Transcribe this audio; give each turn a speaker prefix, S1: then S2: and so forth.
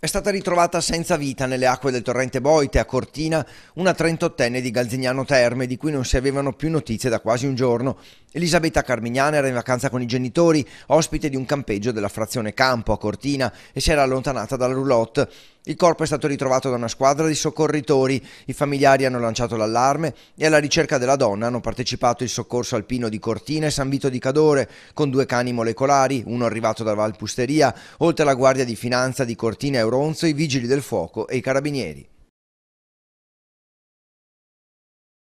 S1: È stata ritrovata senza vita nelle acque del torrente Boite a Cortina una 38enne di Galzignano Terme di cui non si avevano più notizie da quasi un giorno. Elisabetta Carmignana era in vacanza con i genitori, ospite di un campeggio della frazione Campo a Cortina e si era allontanata dalla roulotte. Il corpo è stato ritrovato da una squadra di soccorritori, i familiari hanno lanciato l'allarme e alla ricerca della donna hanno partecipato il soccorso alpino di Cortina e San Vito di Cadore, con due cani molecolari, uno arrivato da Valpusteria, oltre alla Guardia di Finanza di Cortina e Oronzo, i Vigili del Fuoco e i Carabinieri.